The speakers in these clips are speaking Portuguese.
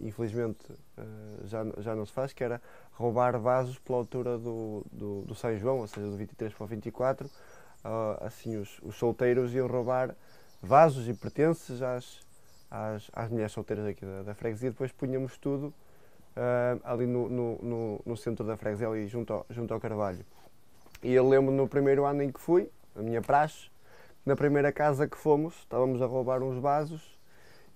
infelizmente eh, já, já não se faz, que era roubar vasos pela altura do, do, do São João, ou seja, do 23 para o 24. Ah, assim, os, os solteiros iam roubar vasos e pertences às, às, às mulheres solteiras aqui da, da freguesia. Depois punhamos tudo uh, ali no, no, no, no, centro da freguesia, ali junto ao, junto ao Carvalho. E eu lembro no primeiro ano em que fui, a minha praxe, na primeira casa que fomos, estávamos a roubar uns vasos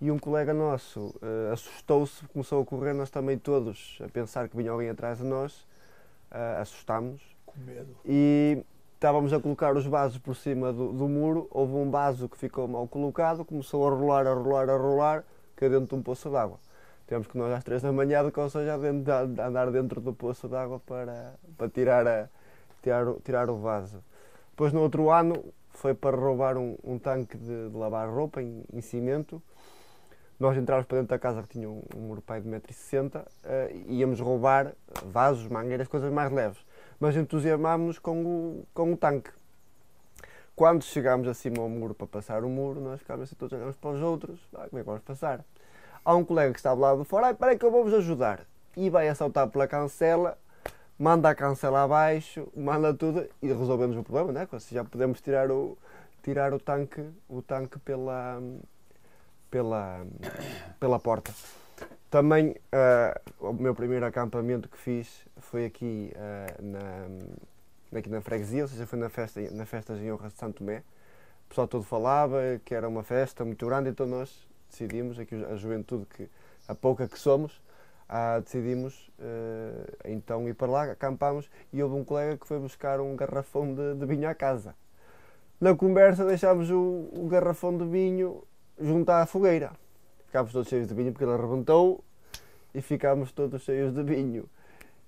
e um colega nosso uh, assustou-se, começou a correr, nós também todos a pensar que vinha alguém atrás de nós, uh, assustámos. Com medo. E estávamos a colocar os vasos por cima do, do, muro, houve um vaso que ficou mal colocado, começou a rolar, a rolar, a rolar, é dentro de um poço d'água. Temos que nós às três da manhã de calções já dentro, de, a andar dentro do poço d'água para, para tirar, a, tirar, tirar o vaso. Depois no outro ano foi para roubar um, um tanque de, de lavar roupa em, em cimento nós entrávamos para dentro da casa que tinha um, um muro pai de 1,60m eh, e íamos roubar vasos, mangueiras, coisas mais leves. Mas entusiasmámos-nos com o, com o tanque. Quando chegámos acima ao muro para passar o muro, nós ficámos assim todos olhamos para os outros, ah, como é que vamos passar? Há um colega que estava lá de fora, espera aí que eu vou-vos ajudar. E vai assaltar pela cancela, manda a cancela abaixo, manda tudo e resolvemos o problema, né? Assim já podemos tirar o, tirar o tanque, o tanque pela, pela, pela porta. Também uh, o meu primeiro acampamento que fiz foi aqui, uh, na, aqui na freguesia, ou seja, foi na festa, na festa de honra de Santo Tomé. O pessoal todo falava que era uma festa muito grande, então nós decidimos, aqui a juventude, que, a pouca que somos, ah, decidimos uh, então ir para lá, acampámos e houve um colega que foi buscar um garrafão de, de vinho à casa. Na conversa deixámos o, o garrafão de vinho junto à fogueira. Ficámos todos cheios de vinho porque ele arrebentou e ficámos todos cheios de vinho.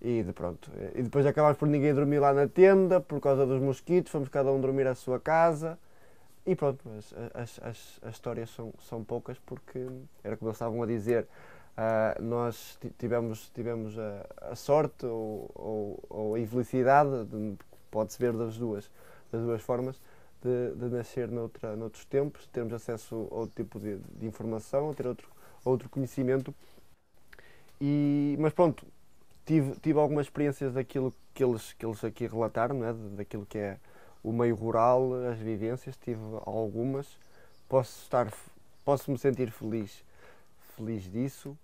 E de pronto. E depois acabámos por ninguém dormir lá na tenda por causa dos mosquitos, fomos cada um dormir à sua casa. E pronto, mas as, as, as histórias são, são poucas porque era como eles estavam a dizer, uh, nós tivemos, tivemos a, a sorte ou, ou, ou a infelicidade, pode-se ver das duas, das duas formas, de, de nascer noutra, noutros tempos, termos acesso a outro tipo de, de informação, a ter outro, outro conhecimento. E, mas pronto, tive, tive algumas experiências daquilo que eles, que eles aqui relataram, não é? daquilo que é o meio rural, as vivências, tive algumas. Posso estar, posso me sentir feliz, feliz disso.